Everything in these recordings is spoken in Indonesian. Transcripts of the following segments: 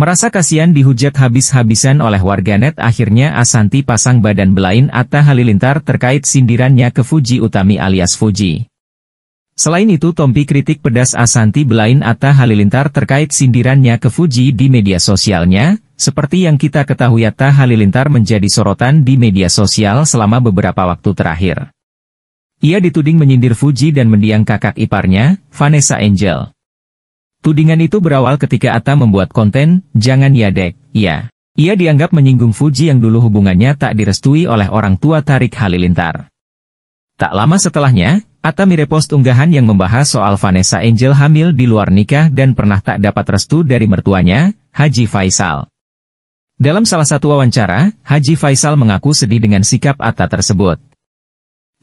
Merasa kasihan dihujat habis-habisan oleh warganet akhirnya Asanti pasang badan belain Atta Halilintar terkait sindirannya ke Fuji Utami alias Fuji. Selain itu Tompi kritik pedas Asanti belain Atta Halilintar terkait sindirannya ke Fuji di media sosialnya, seperti yang kita ketahui Atta Halilintar menjadi sorotan di media sosial selama beberapa waktu terakhir. Ia dituding menyindir Fuji dan mendiang kakak iparnya, Vanessa Angel. Tudingan itu berawal ketika Atta membuat konten, Jangan ya dek, ya. Ia dianggap menyinggung Fuji yang dulu hubungannya tak direstui oleh orang tua Tarik Halilintar. Tak lama setelahnya, Atta merepost unggahan yang membahas soal Vanessa Angel hamil di luar nikah dan pernah tak dapat restu dari mertuanya, Haji Faisal. Dalam salah satu wawancara, Haji Faisal mengaku sedih dengan sikap Atta tersebut.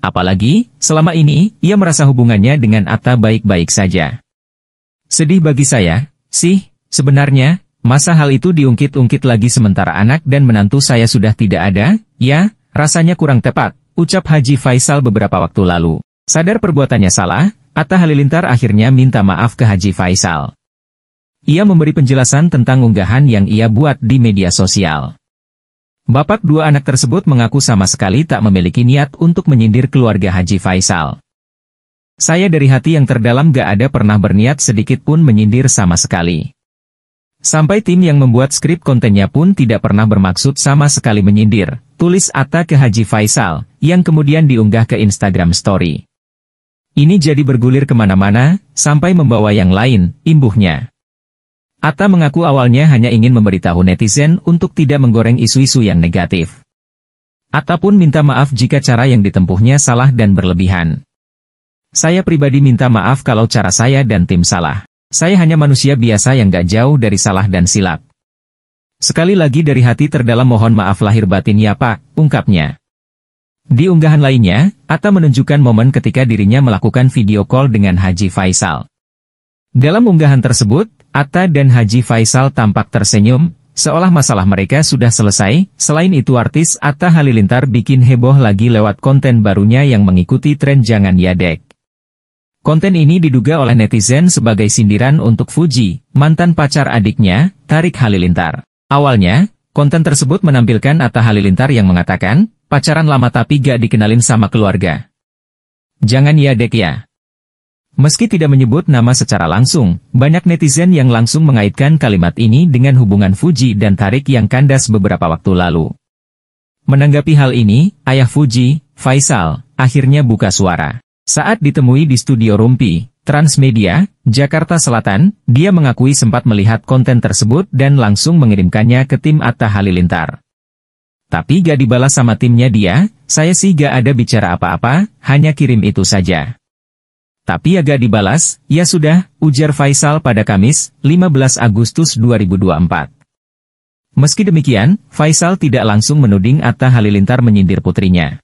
Apalagi, selama ini, ia merasa hubungannya dengan Atta baik-baik saja. Sedih bagi saya, sih, sebenarnya, masa hal itu diungkit-ungkit lagi sementara anak dan menantu saya sudah tidak ada, ya, rasanya kurang tepat, ucap Haji Faisal beberapa waktu lalu. Sadar perbuatannya salah, Atta Halilintar akhirnya minta maaf ke Haji Faisal. Ia memberi penjelasan tentang unggahan yang ia buat di media sosial. Bapak dua anak tersebut mengaku sama sekali tak memiliki niat untuk menyindir keluarga Haji Faisal. Saya dari hati yang terdalam gak ada pernah berniat sedikit pun menyindir sama sekali. Sampai tim yang membuat skrip kontennya pun tidak pernah bermaksud sama sekali menyindir, tulis Atta ke Haji Faisal, yang kemudian diunggah ke Instagram Story. Ini jadi bergulir kemana-mana, sampai membawa yang lain, imbuhnya. Atta mengaku awalnya hanya ingin memberitahu netizen untuk tidak menggoreng isu-isu yang negatif. Atta pun minta maaf jika cara yang ditempuhnya salah dan berlebihan. Saya pribadi minta maaf kalau cara saya dan tim salah. Saya hanya manusia biasa yang gak jauh dari salah dan silap. Sekali lagi dari hati terdalam mohon maaf lahir batin ya pak, ungkapnya. Di unggahan lainnya, Atta menunjukkan momen ketika dirinya melakukan video call dengan Haji Faisal. Dalam unggahan tersebut, Atta dan Haji Faisal tampak tersenyum, seolah masalah mereka sudah selesai. Selain itu artis Atta Halilintar bikin heboh lagi lewat konten barunya yang mengikuti tren Jangan Yadek. Konten ini diduga oleh netizen sebagai sindiran untuk Fuji, mantan pacar adiknya, Tarik Halilintar. Awalnya, konten tersebut menampilkan Atta Halilintar yang mengatakan, pacaran lama tapi gak dikenalin sama keluarga. Jangan ya dek ya. Meski tidak menyebut nama secara langsung, banyak netizen yang langsung mengaitkan kalimat ini dengan hubungan Fuji dan Tarik yang kandas beberapa waktu lalu. Menanggapi hal ini, ayah Fuji, Faisal, akhirnya buka suara. Saat ditemui di studio Rumpi, Transmedia, Jakarta Selatan, dia mengakui sempat melihat konten tersebut dan langsung mengirimkannya ke tim Atta Halilintar. Tapi gak dibalas sama timnya dia, saya sih gak ada bicara apa-apa, hanya kirim itu saja. Tapi ya gak dibalas, ya sudah, ujar Faisal pada Kamis, 15 Agustus 2024. Meski demikian, Faisal tidak langsung menuding Atta Halilintar menyindir putrinya.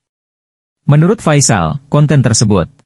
Menurut Faisal, konten tersebut